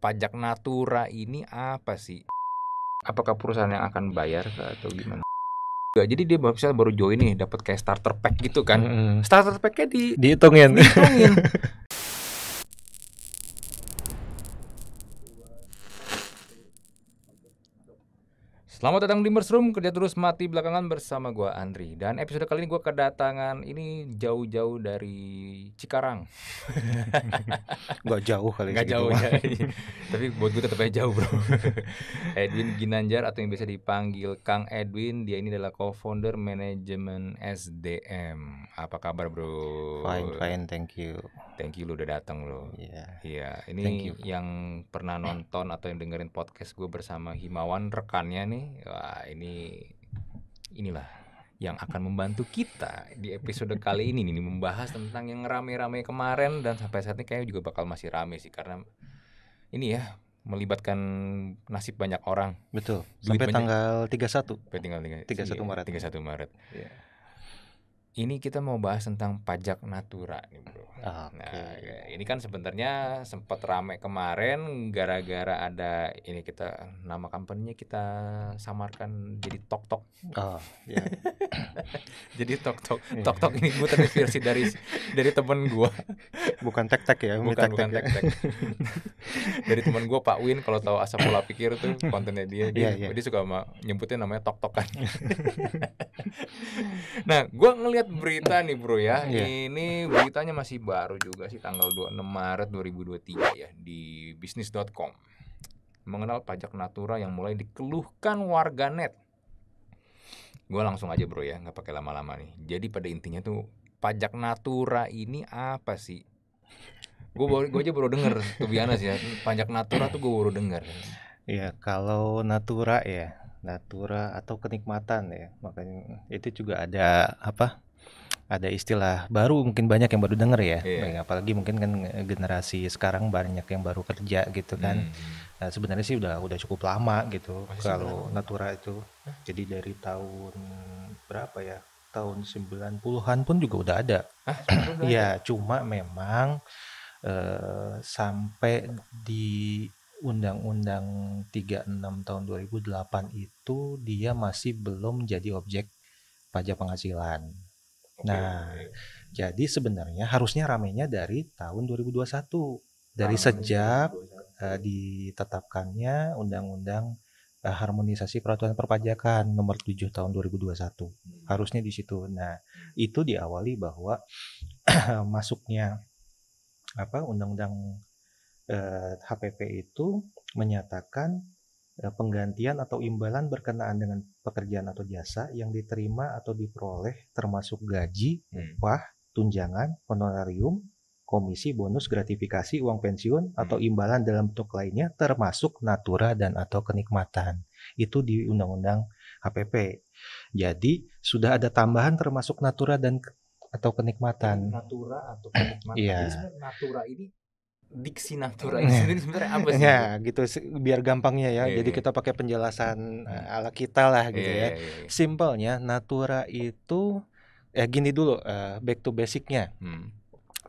pajak natura ini apa sih? Apakah perusahaan yang akan bayar atau gimana? Gak, jadi dia bisa baru join nih dapat kayak starter pack gitu kan. -hmm. Starter packnya di dihitungin. Dihitungin. Selamat datang di Mersroom, kerja terus mati belakangan bersama gue Andri Dan episode kali ini gue kedatangan ini jauh-jauh dari Cikarang Gak jauh kali Gak jauh ya Tapi buat gue tetap aja jauh bro Edwin Ginanjar atau yang biasa dipanggil Kang Edwin Dia ini adalah co-founder manajemen SDM Apa kabar bro? Fine, fine, thank you Thank you lu udah datang lo Iya yeah. yeah. Ini yang pernah nonton atau yang dengerin podcast gue bersama Himawan rekannya nih wah ini inilah yang akan membantu kita di episode kali ini nih membahas tentang yang rame-rame kemarin dan sampai saat ini kayaknya juga bakal masih rame sih karena ini ya melibatkan nasib banyak orang. Betul. Duit sampai banyak. tanggal 31. Sampai tanggal 31 iya, Maret. 31 Maret. Yeah ini kita mau bahas tentang pajak natura nih bro. Okay. Nah ini kan sebenarnya sempat rame kemarin gara-gara ada ini kita nama kampanyenya kita samarkan jadi tok tok. Oh, yeah. jadi tok iya. tok tok tok ini gue versi dari dari temen gue. Bukan tek tek ya. Bukan tek -tek bukan ya. tek tek. dari temen gue Pak Win kalau tahu asal pola pikir tuh kontennya dia dia, yeah, yeah. dia suka nyebutnya namanya tok tokan. nah gue ngeliat lihat berita nih bro ya. Yeah. Ini beritanya masih baru juga sih tanggal 26 Maret 2023 ya di bisnis.com. Mengenal pajak natura yang mulai dikeluhkan warga net Gue langsung aja bro ya, nggak pakai lama-lama nih. Jadi pada intinya tuh pajak natura ini apa sih? Gue gue aja baru denger tuh biasa sih ya. Pajak natura tuh gue baru denger. Iya, kalau natura ya, natura atau kenikmatan ya makanya itu juga ada apa ada istilah baru mungkin banyak yang baru denger ya yeah. apalagi mungkin kan generasi sekarang banyak yang baru kerja gitu kan hmm. nah, sebenarnya sih udah udah cukup lama gitu oh, Masih kalau sebenernya. natura itu jadi dari tahun berapa ya tahun 90-an pun juga udah ada Iya cuma memang uh, sampai di Undang-Undang 36 tahun 2008 itu dia masih belum jadi objek pajak penghasilan nah, jadi sebenarnya harusnya ramenya dari tahun 2021. Dari sejak 2021. Uh, eh, ditetapkannya Undang-Undang uh, Harmonisasi Peraturan Perpajakan Nomor 7 Tahun 2021. Hmm. Harusnya di situ. Nah, itu diawali bahwa masuknya apa Undang-Undang HPP eh, itu menyatakan Eh, penggantian atau imbalan berkenaan dengan pekerjaan atau jasa yang diterima atau diperoleh termasuk gaji, hmm. upah, tunjangan, honorarium, komisi, bonus, gratifikasi, uang pensiun hmm. atau imbalan dalam bentuk lainnya termasuk natura dan atau kenikmatan. Itu di Undang-Undang HPP. Jadi sudah ada tambahan termasuk natura dan atau kenikmatan. Natura atau kenikmatan. Iya. Natura ini diksi natura ini iya. sendiri sebenarnya apa sih? Ya, gitu biar gampangnya ya. Yeah, Jadi iya. kita pakai penjelasan yeah. ala kita lah gitu yeah, ya. Yeah, yeah. Simpelnya natura itu ya gini dulu uh, back to basicnya. Hmm.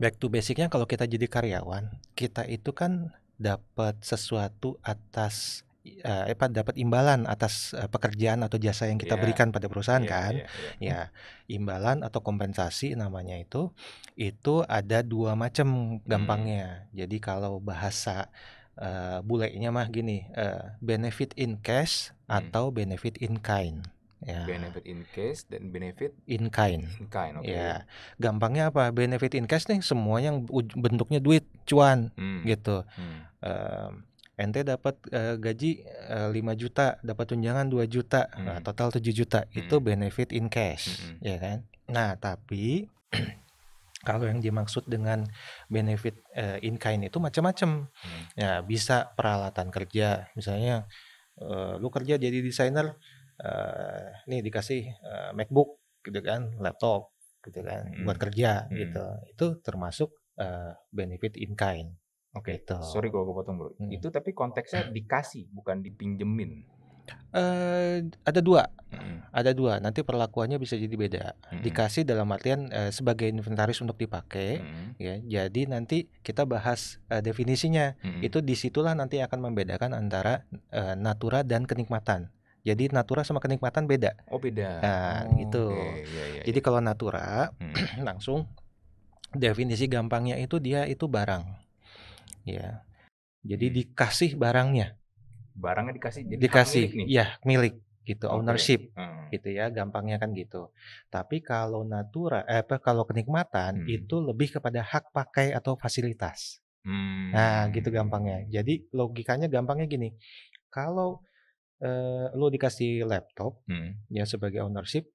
Back to basicnya kalau kita jadi karyawan, kita itu kan dapat sesuatu atas uh, apa dapat imbalan atas uh, pekerjaan atau jasa yang kita yeah. berikan pada perusahaan yeah, kan yeah, yeah. ya imbalan atau kompensasi namanya itu itu ada dua macam hmm. gampangnya hmm. jadi kalau bahasa uh, bulenya mah gini uh, benefit in cash hmm. atau benefit in kind Ya. Benefit in cash dan benefit in kind. In kind, Okay. Ya. Gampangnya apa? Benefit in cash nih semua yang bentuknya duit, cuan, hmm. gitu. Hmm. Uh, ente dapat uh, gaji uh, eh, 5 juta, dapat tunjangan 2 juta, hmm. nah, total 7 juta. Hmm. Itu benefit in cash, hmm, hmm. ya kan? Nah, tapi kalau yang dimaksud dengan benefit uh, in kind itu macam-macam. Hmm. Ya, bisa peralatan kerja, misalnya uh, lu kerja jadi desainer uh, nih dikasih uh, MacBook gitu kan, laptop gitu kan hmm. buat kerja hmm. gitu. Itu termasuk uh, benefit in kind. Oke. Okay. Gitu. Sorry kalau gue potong bro. Hmm. Itu tapi konteksnya dikasih bukan dipinjemin. Uh, ada dua, hmm. ada dua. Nanti perlakuannya bisa jadi beda. Hmm. Dikasih dalam artian uh, sebagai inventaris untuk dipakai, hmm. ya. Jadi nanti kita bahas uh, definisinya. Hmm. Itu disitulah nanti akan membedakan antara uh, natura dan kenikmatan. Jadi natura sama kenikmatan beda. Oh beda. Nah oh, gitu. Okay. Iya, iya, yeah, yeah, jadi yeah. kalau natura hmm. langsung definisi gampangnya itu dia itu barang Ya. Jadi hmm. dikasih barangnya. Barangnya dikasih. Jadi dikasih. Milik nih. Ya, milik gitu okay. ownership hmm. gitu ya gampangnya kan gitu tapi kalau natura eh kalau kenikmatan hmm. itu lebih kepada hak pakai atau fasilitas hmm. nah gitu gampangnya jadi logikanya gampangnya gini kalau eh, lo dikasih laptop hmm. ya sebagai ownership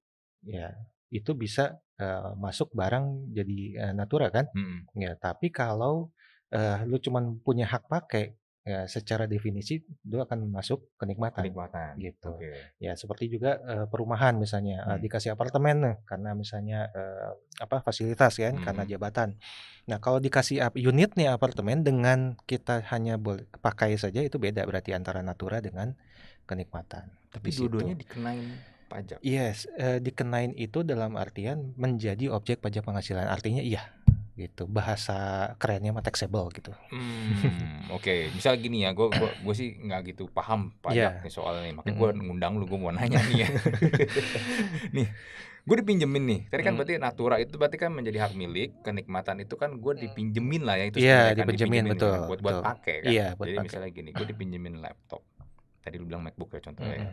ya itu bisa eh, masuk barang jadi eh, natura kan hmm. ya tapi kalau uh, lu cuman punya hak pakai ya secara definisi lu akan masuk kenikmatan. Kenikmatan. Gitu. Okay. Ya seperti juga uh, perumahan misalnya eh, hmm. uh, dikasih apartemen karena misalnya uh, apa fasilitas kan hmm. karena jabatan. Nah kalau dikasih unit nih apartemen dengan kita hanya boleh pakai saja itu beda berarti antara natura dengan kenikmatan. Tapi dua-duanya dikenain pajak. Yes, uh, dikenain itu dalam artian menjadi objek pajak penghasilan. Artinya iya gitu bahasa kerennya mah taxable gitu. Hmm, Oke, okay. misal gini ya, gue gua, sih nggak gitu paham banyak yeah. nih soalnya makanya gue ngundang lu gue mau nanya nih ya. nih, gue dipinjemin nih. Tadi kan mm. berarti natura itu berarti kan menjadi hak milik, kenikmatan itu kan gue dipinjemin lah ya itu yeah, iya, kan dipinjemin, betul, kan, buat betul. buat pakai kan. Yeah, buat Jadi pake. misalnya gini, gue dipinjemin laptop. Tadi lu bilang MacBook ya contohnya. Ya.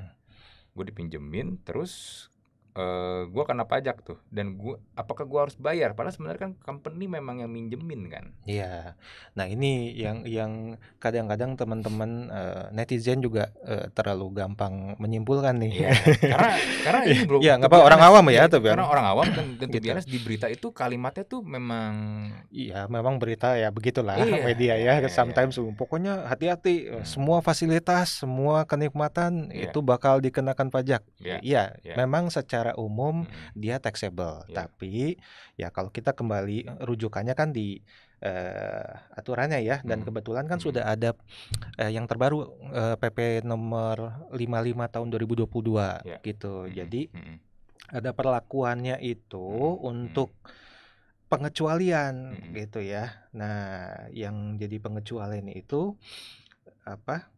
Gue dipinjemin, terus uh, eh, gue kena pajak tuh dan gue apakah gue harus bayar padahal sebenarnya kan company memang yang minjemin kan iya nah ini yang yang kadang-kadang teman-teman uh, netizen juga uh, terlalu gampang menyimpulkan nih ya, karena karena ini belum ya nggak apa orang awam ya iya, tapi karena orang awam dan tentu gitu. di berita itu kalimatnya tuh memang iya memang berita ya begitulah iya, media ya iya, iya. sometimes iya. pokoknya hati-hati hmm. semua fasilitas semua kenikmatan iya. itu bakal dikenakan pajak iya, iya, iya. memang secara secara umum hmm. dia taxable. Yeah. Tapi ya kalau kita kembali eh, rujukannya kan di uh, aturannya ya dan hmm. kebetulan kan hmm. sudah ada uh, yang terbaru uh, PP nomor 55 tahun 2022 yeah. Iya. gitu. Hmm. Jadi hmm. ada perlakuannya itu hmm. untuk pengecualian hmm. gitu ya. Nah, yang jadi pengecualian itu apa?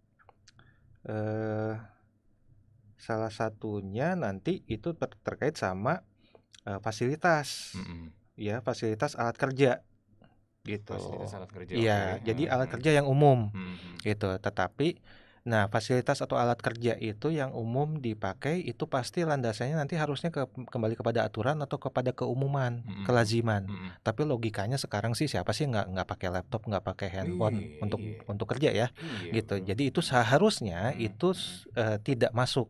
eh uh, Salah satunya nanti itu ter terkait sama uh, fasilitas. Mm -hmm. Ya, fasilitas alat kerja gitu. Fasilitas alat kerja. Iya, okay. jadi hmm. alat kerja yang umum. Hmm. Gitu. Tetapi Nah, fasilitas atau alat kerja itu yang umum dipakai itu pasti landasannya nanti harusnya ke, kembali kepada aturan atau kepada keumuman, mm-hmm. kelaziman. Mm-hmm. Tapi logikanya sekarang sih siapa sih nggak nggak pakai laptop, nggak pakai handphone Iyi. untuk untuk kerja ya, Iyi, gitu. Jadi itu seharusnya mm itu uh, tidak masuk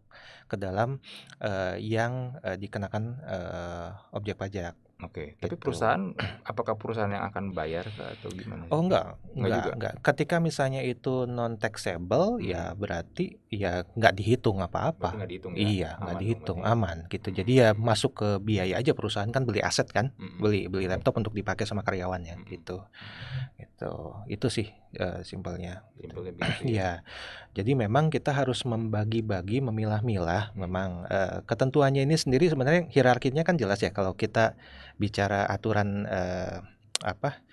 ke dalam uh, yang uh, dikenakan uh, objek pajak. Oke, okay. tapi gitu. perusahaan apakah perusahaan yang akan bayar atau gimana? Ya? Oh enggak, enggak, enggak, Ketika misalnya itu non taxable ya hmm. ya berarti ya enggak dihitung apa-apa. Nggak enggak dihitung ya. Iya, aman, enggak dihitung, aman, aman gitu. Jadi hmm. ya masuk ke biaya aja perusahaan kan beli aset kan, hmm. hmm. beli beli laptop untuk dipakai sama karyawannya hmm. hmm. gitu. Gitu. Itu sih uh, simpelnya. Gitu. Ya. Iya. Jadi memang kita harus membagi-bagi, memilah-milah memang uh, ketentuannya ini sendiri sebenarnya hierarkinya kan jelas ya kalau kita bicara aturan uh, apa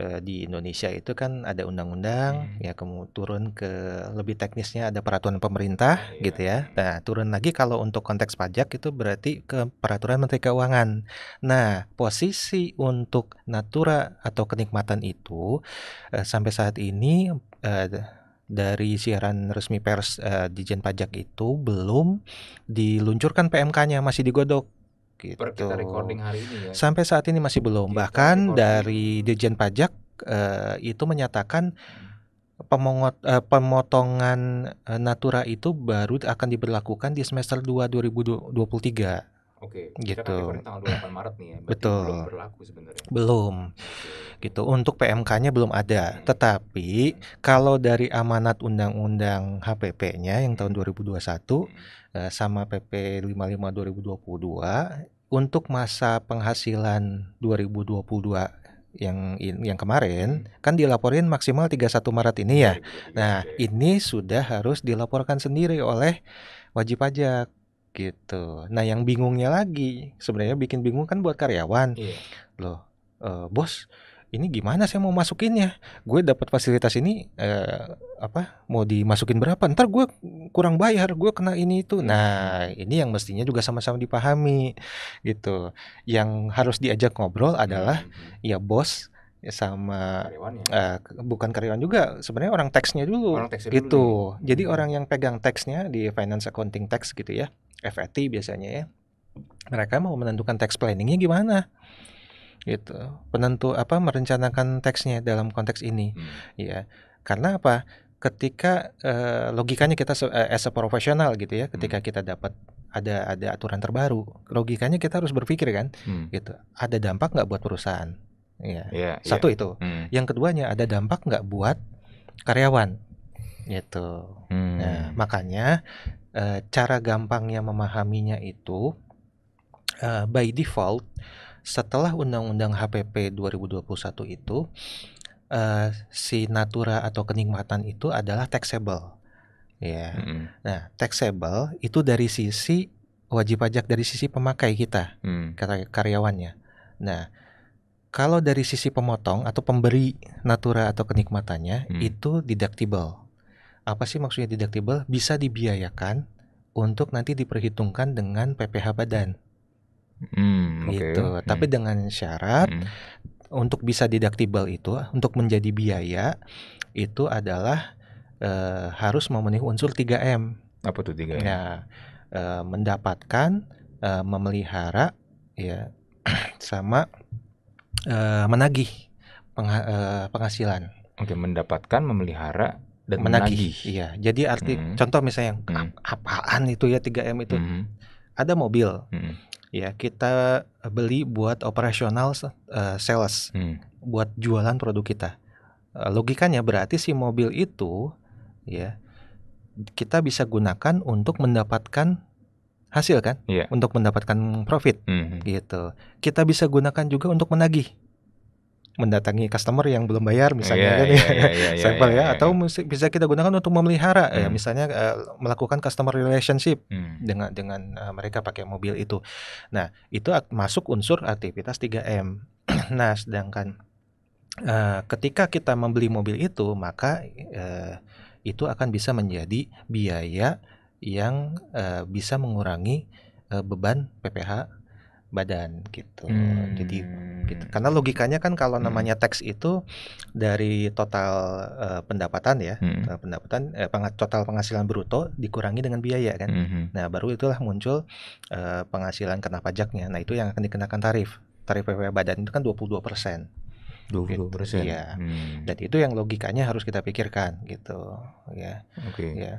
uh, di Indonesia itu kan ada undang-undang hmm. ya kamu turun ke lebih teknisnya ada peraturan pemerintah yeah. Iya. gitu ya. Nah, turun lagi kalau untuk konteks pajak itu berarti ke peraturan Menteri Keuangan. Nah, posisi untuk natura atau kenikmatan itu uh, sampai saat ini uh, dari siaran resmi pers uh, Dijen Pajak itu belum diluncurkan PMK-nya masih digodok Gitu. Per kita recording hari ini ya. Sampai saat ini masih belum. Kita Bahkan recording. dari Dirjen Pajak uh, itu menyatakan hmm. pemongot, uh, pemotongan uh, Natura itu baru akan diberlakukan di semester 2 2023. Oke, okay. gitu. Kita kan tanggal 28 Maret nih ya. Betul. Belum berlaku sebenarnya. Belum. Okay. Gitu. Untuk PMK-nya belum ada. Hmm. Tetapi hmm. kalau dari amanat undang-undang HPP-nya yang tahun 2021 hmm Eh, sama PP 55 2022 untuk masa penghasilan 2022 yang yang kemarin kan dilaporin maksimal 31 Maret ini ya. Nah, ini sudah harus dilaporkan sendiri oleh wajib pajak gitu. Nah, yang bingungnya lagi sebenarnya bikin bingung kan buat karyawan. Iya. Loh, eh, bos ini gimana saya mau masukinnya gue dapat fasilitas ini eh, apa mau dimasukin berapa ntar gue kurang bayar gue kena ini itu nah ini yang mestinya juga sama-sama dipahami gitu yang harus diajak ngobrol adalah hmm, hmm, hmm. ya bos sama ya? uh, bukan karyawan juga sebenarnya orang teksnya dulu orang gitu dulu. jadi hmm. orang yang pegang teksnya di finance accounting tax gitu ya FAT biasanya ya mereka mau menentukan tax planningnya gimana gitu penentu apa merencanakan teksnya dalam konteks ini hmm. ya karena apa ketika uh, logikanya kita uh, as a profesional gitu ya ketika hmm. kita dapat ada ada aturan terbaru logikanya kita harus berpikir kan hmm. gitu ada dampak nggak buat perusahaan ya yeah, iya. satu yeah. itu hmm. yang keduanya ada dampak nggak buat karyawan gitu hmm. nah makanya uh, cara gampangnya memahaminya itu uh, by default setelah Undang-Undang HPP 2021 itu uh, si natura atau kenikmatan itu adalah taxable. Ya. Yeah. Mm Nah, taxable itu dari sisi wajib pajak dari sisi pemakai kita, mm. karyawannya. Nah, kalau dari sisi pemotong atau pemberi natura atau kenikmatannya mm. itu deductible. Apa sih maksudnya deductible? Bisa dibiayakan untuk nanti diperhitungkan dengan PPh badan. Hmm, gitu. Okay. Gitu. Tapi hmm. dengan syarat hmm. untuk bisa deductible itu untuk menjadi biaya itu adalah uh, harus memenuhi unsur 3M. Apa tuh 3M? Ya, uh, mendapatkan, uh, memelihara ya sama menagih penghasilan. Oke, okay, mendapatkan, memelihara dan menagih. menagih. Iya. Jadi arti hmm. contoh misalnya yang hmm. apaan itu ya 3M itu. Hmm. Ada mobil. Hmm ya kita eh, beli buat operasional uh, sales hmm. buat jualan produk kita eh, logikanya berarti si mobil itu ya kita bisa gunakan untuk mendapatkan hasil kan yeah. untuk mendapatkan profit mm -hmm. gitu kita bisa gunakan juga untuk menagih mendatangi customer yang belum bayar misalnya yeah, kan iya, ya iya, iya, ya atau bisa kita gunakan untuk memelihara ya. hmm. ya misalnya uh, melakukan customer relationship hmm. dengan dengan uh, mereka pakai mobil itu. Nah, itu masuk unsur aktivitas 3M. nah, sedangkan uh, ketika kita membeli mobil itu maka uh, itu akan bisa menjadi biaya yang uh, bisa mengurangi uh, beban PPH badan gitu. Hmm. Jadi gitu. Hmm. Karena logikanya kan kalau hmm. namanya teks itu dari total uh, pendapatan ya, hmm. total pendapatan eh, total penghasilan bruto dikurangi dengan biaya kan. Hmm. Nah, baru itulah muncul uh, penghasilan kena pajaknya. Nah, itu yang akan dikenakan tarif. Tarif PP badan itu kan 22%. 22 persen. Gitu, ya. Hmm. Dan itu yang logikanya harus kita pikirkan gitu, ya. Oke. Okay. Ya.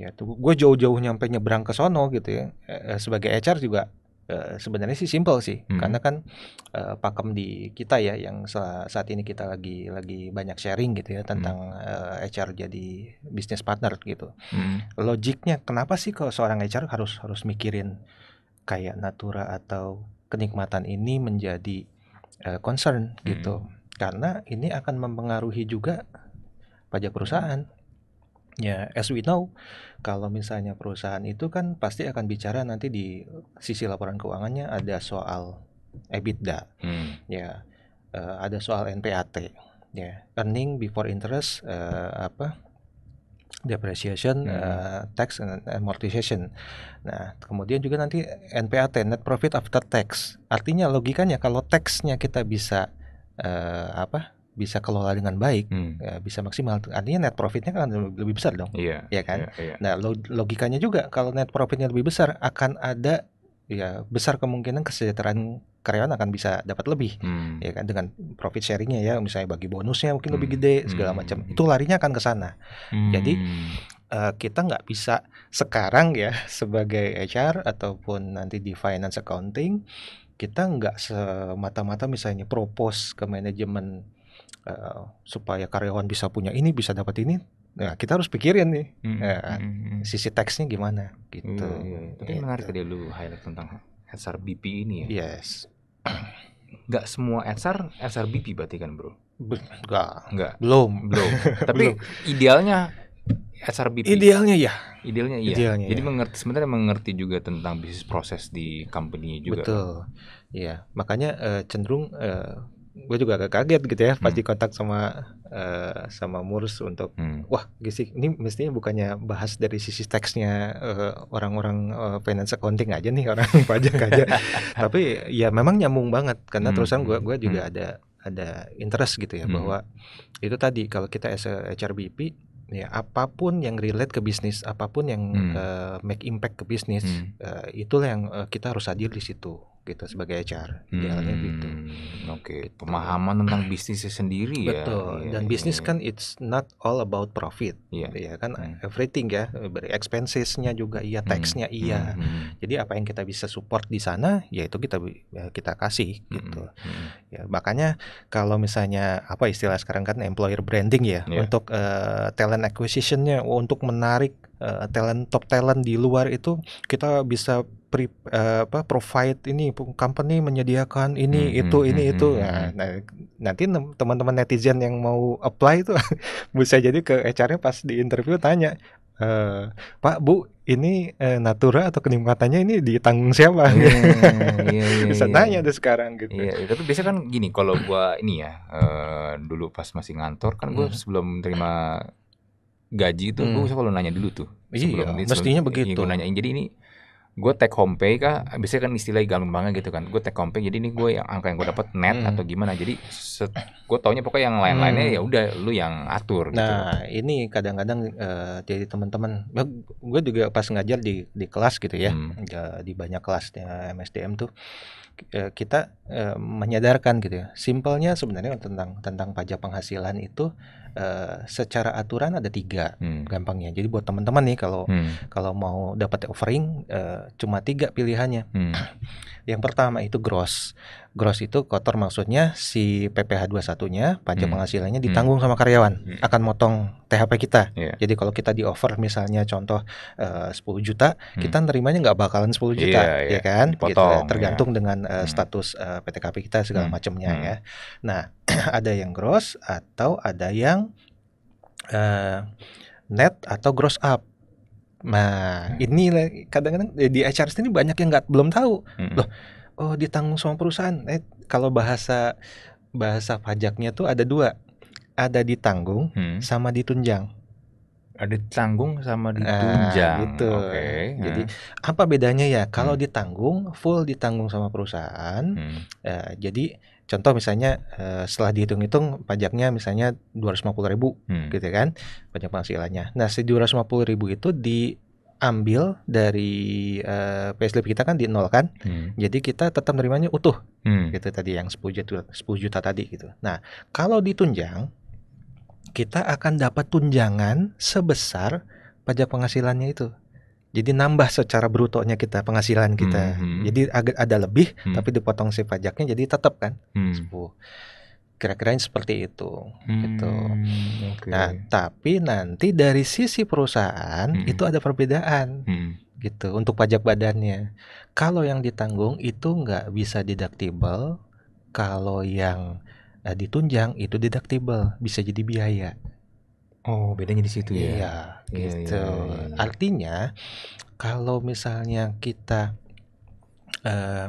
Ya, tuh gue jauh-jauh nyampe nyebrang ke sono gitu ya. Eh, sebagai HR juga Eh, sebenarnya sih simple sih hmm. karena kan uh, pakem di kita ya yang saat ini kita lagi lagi banyak sharing gitu ya tentang hmm. uh, eh, HR jadi business partner gitu hmm. logiknya kenapa sih kalau seorang HR harus harus mikirin kayak natura atau kenikmatan ini menjadi uh, concern gitu hmm. karena ini akan mempengaruhi juga pajak perusahaan Ya, as we know, kalau misalnya perusahaan itu kan pasti akan bicara nanti di sisi laporan keuangannya ada soal EBITDA, hmm. ya, uh, ada soal NPAT, ya, earning before interest, uh, apa, depreciation, hmm. uh, tax and amortization. Nah, kemudian juga nanti NPAT, net profit after tax. Artinya logikanya kalau taxnya kita bisa uh, apa bisa kelola dengan baik, hmm. ya, bisa maksimal. Artinya net profitnya kan lebih besar dong, yeah, ya iya kan? Yeah, yeah. Nah logikanya juga kalau net profitnya lebih besar akan ada ya besar kemungkinan kesejahteraan karyawan akan bisa dapat lebih, hmm. ya kan? Dengan profit sharingnya ya, misalnya bagi bonusnya mungkin hmm. lebih gede segala hmm. macam. Itu larinya akan ke sana. Hmm. Jadi uh, eh, kita nggak bisa sekarang ya sebagai HR ataupun nanti di finance accounting kita nggak semata-mata misalnya propose ke manajemen uh, supaya karyawan bisa punya ini bisa dapat ini nah kita harus pikirin nih hmm. Ya, hmm. hmm, hmm. sisi teksnya gimana gitu hmm. tapi gitu. menarik tadi lu highlight tentang SR BP ini ya yes nggak semua SR SR BP berarti kan bro nggak nggak belum belum tapi belum. idealnya SRBP idealnya ya idealnya iya idealnya, jadi ya. mengerti sebenarnya mengerti juga tentang bisnis proses di company juga betul ya makanya uh, cenderung uh, gue juga agak kaget gitu ya pas hmm. dikontak sama uh, sama Murs untuk hmm. wah gisi ini mestinya bukannya bahas dari sisi teksnya uh, orang-orang uh, finance accounting aja nih orang pajak aja tapi ya memang nyambung banget karena hmm. terusan gue hmm, gue juga hmm. ada ada interest gitu ya hmm. bahwa itu tadi kalau kita as a HRBP ya apapun yang relate ke bisnis apapun yang hmm. uh, make impact ke bisnis hmm. uh, itulah yang uh, kita harus hadir di situ gitu sebagai HR hmm, gitu. Oke, okay. Gitu. pemahaman tentang bisnisnya sendiri Betul. ya. Betul. Iya, dan iya, bisnis iya. kan it's not all about profit. Iya ya kan hmm. everything ya, beri expensesnya juga iya, hmm, taxnya hmm. iya. Hmm, hmm. Jadi apa yang kita bisa support di sana yaitu kita ya kita kasih hmm, gitu. Hmm. Hmm. Ya makanya kalau misalnya apa istilah sekarang kan employer branding ya yeah. untuk uh, talent acquisitionnya untuk menarik uh, talent top talent di luar itu kita bisa pre, uh, apa provide ini company menyediakan ini hmm, itu hmm, ini hmm, itu hmm, nah, hmm. nah nanti teman-teman netizen yang mau apply itu bisa jadi ke HR-nya pas di interview tanya Uh, Pak Bu ini uh, natura atau kenikmatannya ini ditanggung siapa? Yeah, yeah, yeah, bisa iya. tanya tuh sekarang gitu. Iya, iya tapi biasa kan gini kalau gua ini ya uh, dulu pas masih ngantor kan gua hmm. sebelum terima gaji itu hmm. gua kalau nanya dulu tuh. Iya, mestinya begitu. Iya, nanyain jadi ini gue take home pay kah biasanya kan istilahnya banget gitu kan gue take home pay jadi ini gue yang angka yang gue dapat net hmm. atau gimana jadi gue taunya pokoknya yang lain-lainnya hmm. ya udah lu yang atur gitu. nah, gitu. ini kadang-kadang uh, jadi teman-teman ya gue juga pas ngajar di di kelas gitu ya hmm. Ya, di banyak kelas ya, MSDM tuh eh, kita uh, menyadarkan gitu ya simpelnya sebenarnya tentang tentang pajak penghasilan itu uh, secara aturan ada tiga hmm. gampangnya. Jadi buat teman-teman nih kalau hmm. kalau mau dapat offering uh, cuma tiga pilihannya. Hmm. Yang pertama itu gross. Gross itu kotor maksudnya si PPh 21-nya pajak hmm. penghasilannya hmm. ditanggung hmm. sama karyawan hmm. akan motong THP kita. Yeah. Jadi kalau kita di offer misalnya contoh eh, uh, 10 juta, hmm. kita nerimanya nggak bakalan 10 juta, yeah, yeah. ya kan? Dipotong, gitu, tergantung yeah. dengan uh, status uh, PTKP kita segala hmm. macamnya hmm. ya. Nah, ada yang gross atau ada yang uh, net atau gross up. Nah, hmm. ini kadang-kadang eh, di HR ini banyak yang nggak belum tahu. Hmm. Loh, oh ditanggung sama perusahaan. Eh, kalau bahasa bahasa pajaknya tuh ada dua. Ada ditanggung hmm. sama ditunjang. Ada ditanggung sama nah, ditunjang. Nah, gitu. Okay. Jadi hmm. apa bedanya ya? Kalau hmm. ditanggung full ditanggung sama perusahaan. Hmm. Eh, jadi Contoh misalnya uh, setelah dihitung-hitung pajaknya misalnya 250 ribu hmm. gitu kan pajak penghasilannya. Nah si 250 ribu itu diambil dari uh, payslip kita kan kan Hmm. Jadi kita tetap nerimanya utuh hmm. gitu tadi yang 10 juta, 10 juta tadi gitu. Nah kalau ditunjang kita akan dapat tunjangan sebesar pajak penghasilannya itu. Jadi nambah secara brutonya kita penghasilan kita. hmm Jadi agak ada lebih hmm tapi dipotong si pajaknya jadi tetap kan mm-hmm. Kira-kira seperti itu mm-hmm. gitu. Okay. Nah, tapi nanti dari sisi perusahaan hmm itu ada perbedaan. Mm-hmm gitu untuk pajak badannya. Kalau yang ditanggung itu nggak bisa deductible, kalau yang eh, ditunjang itu deductible, bisa jadi biaya. Oh, bedanya di situ ya. Iya, iya, iya, gitu. Iya, iya, iya. Artinya kalau misalnya kita uh,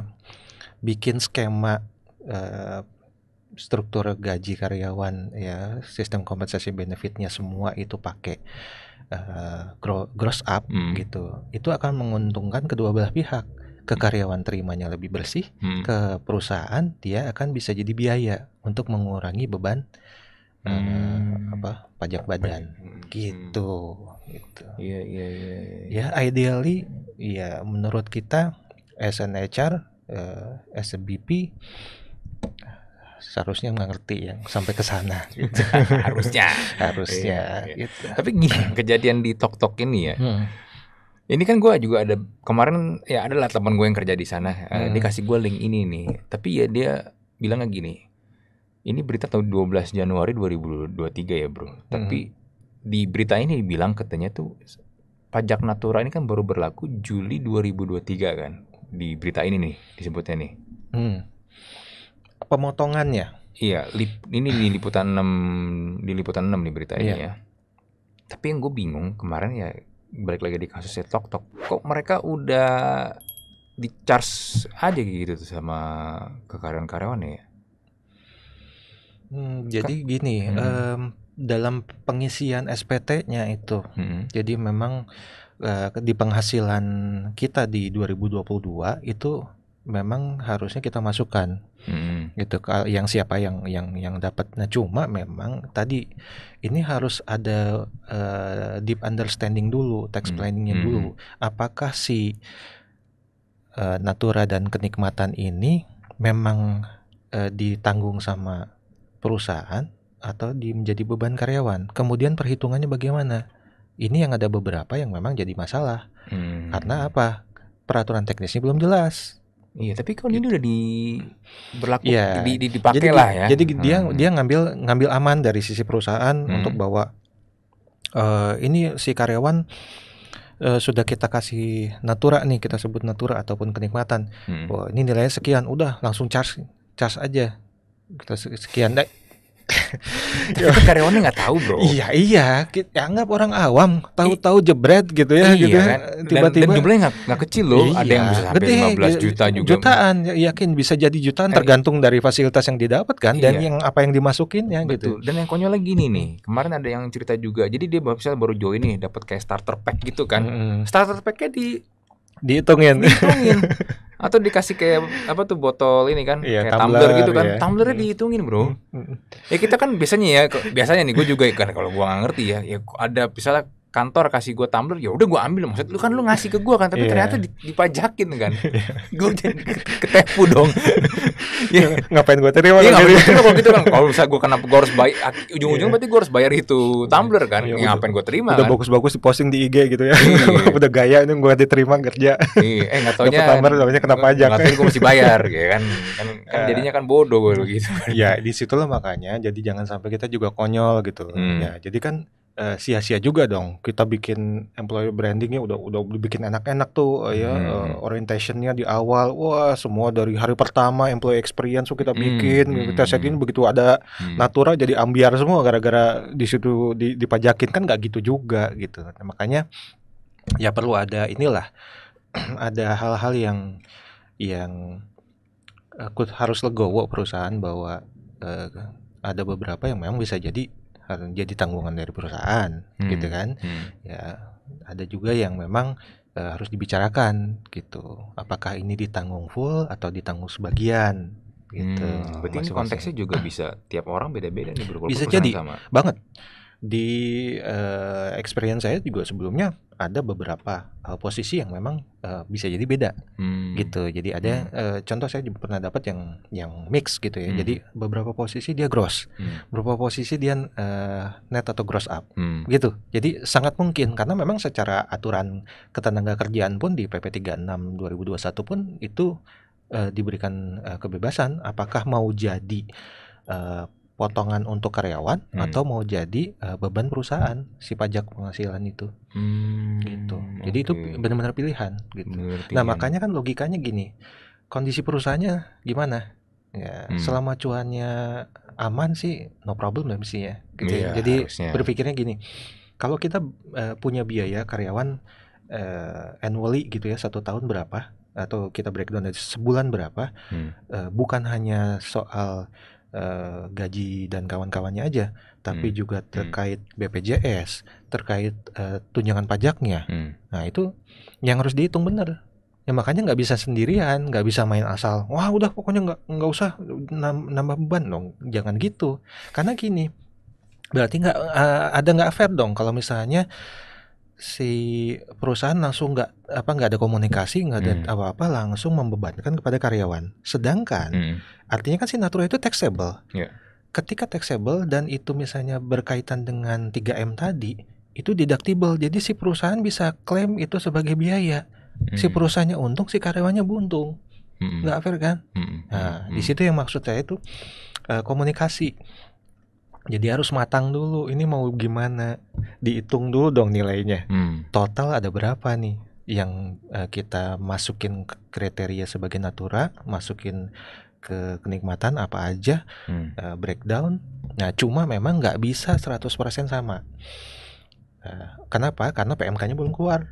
bikin skema uh, struktur gaji karyawan ya, sistem kompensasi benefitnya semua itu pakai uh, gross up hmm. gitu. Itu akan menguntungkan kedua belah pihak ke hmm. karyawan terimanya lebih bersih, hmm. ke perusahaan dia akan bisa jadi biaya untuk mengurangi beban Eh, hmm. apa pajak badan ya? hmm. gitu gitu iya iya iya, iya. ya ideally ya menurut kita as an HR uh, eh, as a yang ya, sampai ke sana gitu. harusnya harusnya iya, iya. gitu. tapi gini kejadian di Tok Tok ini ya hmm. ini kan gue juga ada kemarin ya adalah teman gue yang kerja di sana eh, hmm. dia kasih gue link ini nih tapi ya dia bilangnya gini ini berita tahun 12 Januari 2023 ya bro. Hmm. Tapi di berita ini dibilang katanya tuh pajak natura ini kan baru berlaku Juli 2023 kan. Di berita ini nih disebutnya nih. Hmm. Pemotongannya. Iya, lip, ini di liputan 6 di liputan 6 nih berita ini iya. ya. Tapi yang gue bingung kemarin ya balik lagi di kasusnya Tok Tok. Kok mereka udah di charge aja gitu tuh sama kekaryawan karyawan ya? Hmm, jadi gini, hmm. um, dalam pengisian SPT-nya itu, hmm. jadi memang uh, di penghasilan kita di 2022 itu memang harusnya kita masukkan hmm. gitu yang siapa yang yang yang dapat nah cuma memang tadi ini harus ada uh, deep understanding dulu tax hmm. planningnya hmm. dulu apakah si uh, natura dan kenikmatan ini memang uh, ditanggung sama perusahaan atau di menjadi beban karyawan. Kemudian perhitungannya bagaimana? Ini yang ada beberapa yang memang jadi masalah. Hmm. Karena apa? Peraturan teknisnya belum jelas. Iya, tapi kalau gitu. ini udah di berlaku ya. di, di, dipakai jadi, lah ya. Jadi hmm. dia dia ngambil ngambil aman dari sisi perusahaan hmm. untuk bawa uh, eh, ini si karyawan uh, sudah kita kasih natura nih, kita sebut natura ataupun kenikmatan. Hmm. oh, ini nilainya sekian, udah langsung charge charge aja kita sekian deh Tapi karyawannya nggak tahu bro. Iya iya, kita anggap orang awam tahu-tahu jebret gitu ya, iya, gitu ya. kan. Tiba-tiba dan, dan jumlahnya nggak kecil loh, iya, ada yang iya, bisa sampai 15 juta juga. Jutaan, ya, yakin bisa jadi jutaan iya. tergantung dari fasilitas yang didapat kan dan iya. yang apa yang dimasukin ya gitu. Dan yang konyol lagi nih nih, kemarin ada yang cerita juga. Jadi dia baru baru join nih dapat kayak starter pack gitu kan. -hmm. Starter packnya di Dihitungin. Atau dikasih kayak apa tuh botol ini kan, iya, kayak tumbler, gitu, gitu kan. Ya. Iya. Tumblernya dihitungin, Bro. ya kita kan biasanya ya, biasanya nih gue juga kan kalau gue nggak ngerti ya, ya ada misalnya kantor kasih gue tumbler ya udah gue ambil maksud lu kan lu ngasih ke gue kan tapi yeah. ternyata dipajakin kan gue jadi ketepu dong yeah. ngapain gue terima yeah, ngapain gitu? terima kalau gitu kan kalau misalnya gue kenapa gue harus bayar ujung-ujung yeah. berarti gue harus bayar itu tumbler kan yeah, ya, ngapain gue terima udah bagus kan? bagus-bagus posting di IG gitu ya iya. udah gaya ini gue diterima kerja iya eh nggak nya tumbler namanya kena pajak nggak gue mesti bayar ya kan kan, kan iya. jadinya kan bodoh gue gitu ya disitulah makanya jadi jangan sampai kita juga konyol gitu hmm. ya jadi kan sia eh, sia-sia juga dong. Kita bikin employer brandingnya udah udah bikin enak-enak tuh uh, ya hmm. uh, orientationnya di awal. Wah semua dari hari pertama employee experience tuh kita hmm, bikin, hmm. kita setting hmm. begitu ada hmm. natura jadi ambiar semua gara-gara di situ dipajakin kan nggak gitu juga gitu. Nah, makanya ya perlu ada inilah ada hal-hal yang yang aku harus legowo perusahaan bahwa uh, ada beberapa yang memang bisa jadi jadi tanggungan dari perusahaan hmm. gitu kan hmm. ya ada juga yang memang uh, harus dibicarakan gitu apakah ini ditanggung full atau ditanggung sebagian gitu. Hmm, berarti konteksnya juga ah. bisa tiap orang beda-beda nih Bisa jadi sama. banget di uh, experience saya juga sebelumnya ada beberapa uh, posisi yang memang uh, bisa jadi beda hmm. gitu jadi ada hmm. uh, contoh saya juga pernah dapat yang yang mix gitu ya hmm. jadi beberapa posisi dia gross hmm. beberapa posisi dia uh, net atau gross up hmm. gitu jadi sangat mungkin karena memang secara aturan ketenaga kerjaan pun di PP 36 2021 pun itu uh, diberikan uh, kebebasan apakah mau jadi uh, potongan untuk karyawan hmm. atau mau jadi uh, beban perusahaan si pajak penghasilan itu hmm, gitu jadi okay. itu benar-benar pilihan gitu bener nah, pilihan. nah makanya kan logikanya gini kondisi perusahaannya gimana ya hmm. selama cuannya aman sih no problem lah mestinya. gitu yeah, iya, jadi harusnya. berpikirnya gini kalau kita uh, punya biaya karyawan uh, annually gitu ya satu tahun berapa atau kita breakdown dari sebulan berapa hmm. uh, bukan hanya soal uh, gaji dan kawan-kawannya aja, tapi hmm. juga hmm. terkait hmm. BPJS, terkait uh, tunjangan pajaknya. Hmm. Nah itu yang harus dihitung benar. Ya makanya nggak bisa sendirian, nggak bisa main asal. Wah udah pokoknya nggak nggak usah nambah beban dong, jangan gitu. Karena gini, berarti nggak uh, ada nggak fair dong kalau misalnya si perusahaan langsung nggak apa nggak ada komunikasi nggak ada hmm. apa-apa langsung membebankan kepada karyawan. Sedangkan hmm. artinya kan si natura itu taxable. Yeah. Ketika taxable dan itu misalnya berkaitan dengan 3M tadi, itu deductible. Jadi si perusahaan bisa klaim itu sebagai biaya. Hmm. Si perusahaannya untung, si karyawannya buntung. Hmm. Nggak mm fair kan? hmm. nah, di hmm. situ yang maksud saya itu uh, komunikasi jadi harus matang dulu ini mau gimana dihitung dulu dong nilainya hmm. total ada berapa nih yang uh, kita masukin kriteria sebagai natura masukin ke kenikmatan apa aja hmm. uh, breakdown nah cuma memang nggak bisa 100% sama uh, kenapa karena PMK-nya belum keluar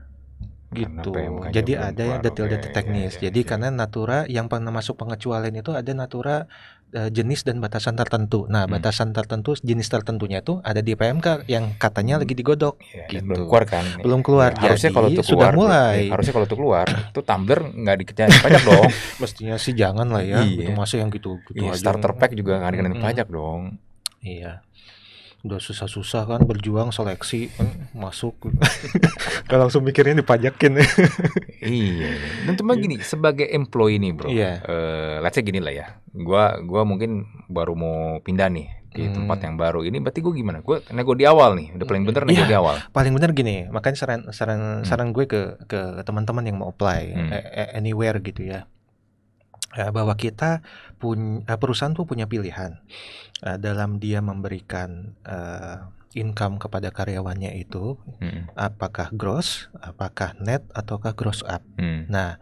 gitu. Jadi ada yang detail-detail teknis. Ya, ya, Jadi ya. karena natura yang pernah masuk pengecualian itu ada natura uh, jenis dan batasan tertentu. Nah, hmm. batasan tertentu jenis tertentunya itu ada di PMK yang katanya lagi digodok. Ya, gitu. Belum keluar kan? Belum keluar. Ya, harusnya kalau itu keluar, sudah mulai. Ya, harusnya kalau itu keluar, itu tumbler nggak dikenain pajak dong. Mestinya sih jangan lah ya. Iya. Itu masuk yang gitu. gitu iya, starter pack juga nggak dikenain hmm. pajak dong. Iya udah susah-susah kan berjuang seleksi kan masuk kan langsung mikirnya dipajakin iya dan cuma gini sebagai employee nih bro iya. uh, let's say gini lah ya gua gua mungkin baru mau pindah nih di hmm. tempat yang baru ini berarti gue gimana gue nego di awal nih udah paling hmm. bener nego yeah, di iya. awal paling bener gini makanya saran saran hmm. saran gue ke ke teman-teman yang mau apply hmm. anywhere gitu ya, ya bahwa kita punya eh, perusahaan tuh punya pilihan uh, dalam dia memberikan uh, income kepada karyawannya itu hmm. apakah gross, apakah net ataukah gross up. Hmm. Nah,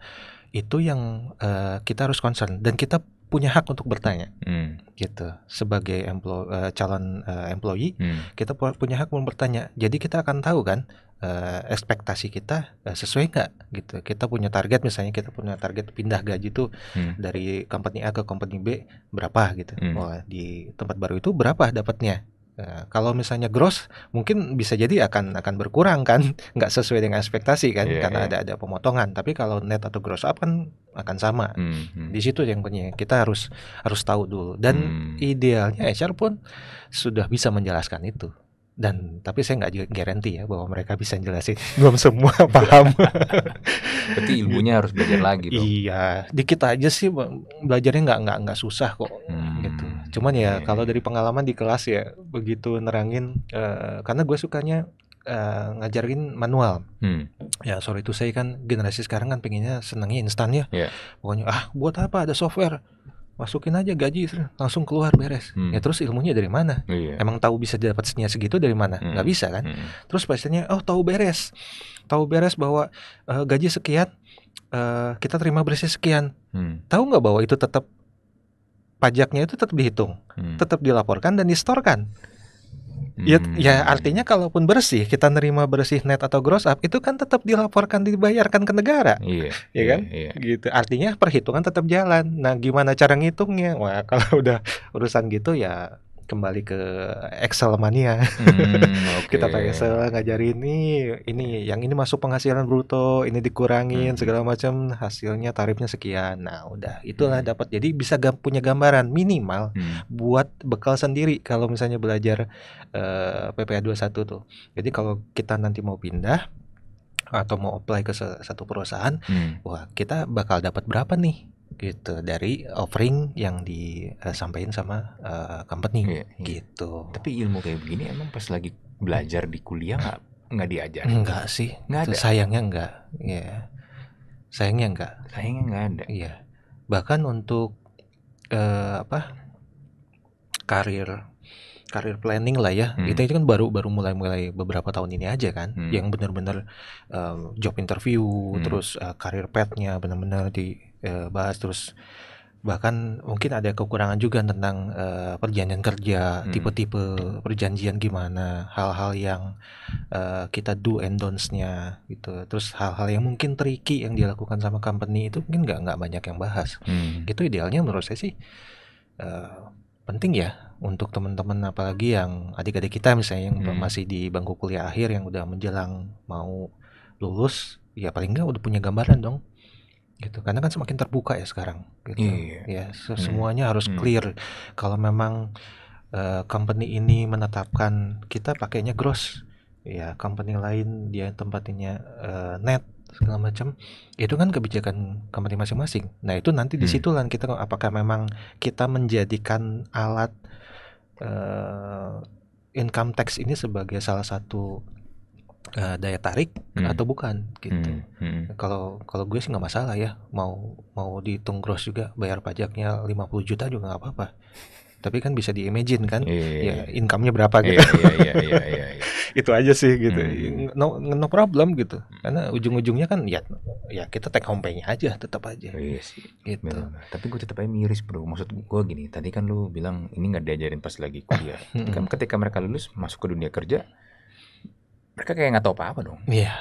itu yang uh, kita harus concern dan kita punya hak untuk bertanya hmm. gitu sebagai emplo, uh, calon uh, employee hmm. kita punya hak untuk bertanya jadi kita akan tahu kan uh, ekspektasi kita uh, sesuai nggak gitu kita punya target misalnya kita punya target pindah gaji tuh hmm. dari company A ke company B berapa gitu hmm. Wah, di tempat baru itu berapa dapatnya Nah, kalau misalnya gross mungkin bisa jadi akan akan berkurang kan nggak sesuai dengan ekspektasi kan yeah, karena yeah. ada ada pemotongan tapi kalau net atau gross up kan akan sama mm -hmm. di situ yang punya kita harus harus tahu dulu dan mm. idealnya HR pun sudah bisa menjelaskan itu dan tapi saya nggak garanti ya bahwa mereka bisa jelasin belum semua paham. Berarti ilmunya harus belajar lagi dong. Iya, di kita aja sih belajarnya nggak nggak nggak susah kok hmm. gitu cuman ya e. kalau iya. dari pengalaman di kelas ya begitu nerangin uh, karena gue sukanya uh, ngajarin manual. Hmm. Ya sorry itu saya kan generasi sekarang kan pengennya senangnya instan ya. Yeah. Pokoknya ah buat apa ada software? Masukin aja gaji langsung keluar beres. Hmm. Ya terus ilmunya dari mana? Yeah. Emang tahu bisa dapatnya segitu dari mana? Hmm. Gak bisa kan? Hmm. Terus pastinya oh tahu beres. Tahu beres bahwa uh, gaji sekian uh, kita terima bersih sekian. Hmm. Tahu nggak bahwa itu tetap pajaknya itu tetap dihitung, hmm. tetap dilaporkan dan distorkan. Ya, hmm. Ya, ya artinya kalaupun bersih kita nerima bersih net atau gross up itu kan tetap dilaporkan dibayarkan ke negara, iya, ya kan? Yeah. Iya. Gitu. Artinya perhitungan tetap jalan. Nah, gimana cara ngitungnya? Wah, kalau udah urusan gitu ya kembali ke Excel mania. Hmm, okay. kita pakai Excel ngajarin ini ini yang ini masuk penghasilan bruto, ini dikurangin hmm. segala macam hasilnya tarifnya sekian. Nah, udah itulah hmm. dapat. Jadi bisa gam punya gambaran minimal hmm. buat bekal sendiri kalau misalnya belajar uh, PPA 21 tuh. Jadi kalau kita nanti mau pindah atau mau apply ke satu perusahaan, hmm. wah kita bakal dapat berapa nih? gitu dari offering yang disampaikan eh, sama uh, company iya, iya, gitu. Tapi ilmu kayak begini emang pas lagi belajar di kuliah nggak nggak diajar? Nggak sih, nggak ada. Sayangnya enggak, ya. Sayangnya enggak. Sayangnya nggak ada. Iya. Bahkan untuk uh, apa karir karir planning lah ya hmm. itu itu kan baru baru mulai mulai beberapa tahun ini aja kan hmm. yang benar-benar uh, job interview hmm. terus uh, karir petnya benar-benar di eh, bahas terus bahkan mungkin ada kekurangan juga tentang uh, perjanjian kerja hmm. tipe-tipe hmm. perjanjian gimana hal-hal yang uh, kita do and don'ts-nya gitu terus hal-hal yang mungkin tricky yang dilakukan sama company itu mungkin nggak nggak banyak yang bahas hmm. itu idealnya menurut saya sih uh, penting ya untuk teman-teman apalagi yang adik-adik kita misalnya yang hmm. masih di bangku kuliah akhir yang udah menjelang mau lulus ya paling nggak udah punya gambaran dong gitu karena kan semakin terbuka ya sekarang gitu iya. ya so, hmm. semuanya hmm. harus clear kalau memang uh, company ini menetapkan kita pakainya gross ya company lain dia tempatnya uh, eh, net segala macam itu kan kebijakan company masing-masing nah itu nanti hmm. disitulah kita apakah memang kita menjadikan alat uh, income tax ini sebagai salah satu uh, daya tarik hmm. atau bukan gitu. Hmm. Hmm. Kalau kalau gue sih nggak masalah ya mau mau dihitung gross juga bayar pajaknya 50 juta juga nggak apa-apa. Tapi kan bisa diimagine kan, yeah, yeah, iya. ya income-nya berapa iya, gitu. Yeah, yeah, yeah, yeah, yeah. Itu aja sih gitu, Mm. no no problem gitu. Hmm. Karena ujung-ujungnya kan ya ya kita take home pay-nya aja, tetap aja. Oh, iya sih. Gitu. Benar. Tapi gue tetap aja miris bro. Maksud gue gini, tadi kan lu bilang ini nggak diajarin pas lagi kuliah. Hmm. kan ketika mereka lulus masuk ke dunia kerja, mereka kayak nggak tahu apa-apa dong. Iya. Yeah.